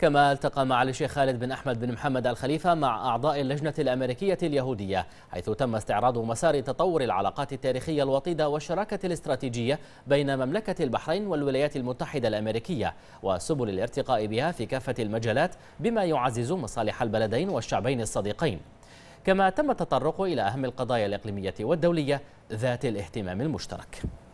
كما التقى مع الشيخ خالد بن أحمد بن محمد الخليفة مع أعضاء اللجنة الأمريكية اليهودية حيث تم استعراض مسار تطور العلاقات التاريخية الوطيدة والشراكة الاستراتيجية بين مملكة البحرين والولايات المتحدة الأمريكية وسبل الارتقاء بها في كافة المجالات بما يعزز مصالح البلدين والشعبين الصديقين كما تم التطرق إلى أهم القضايا الإقليمية والدولية ذات الاهتمام المشترك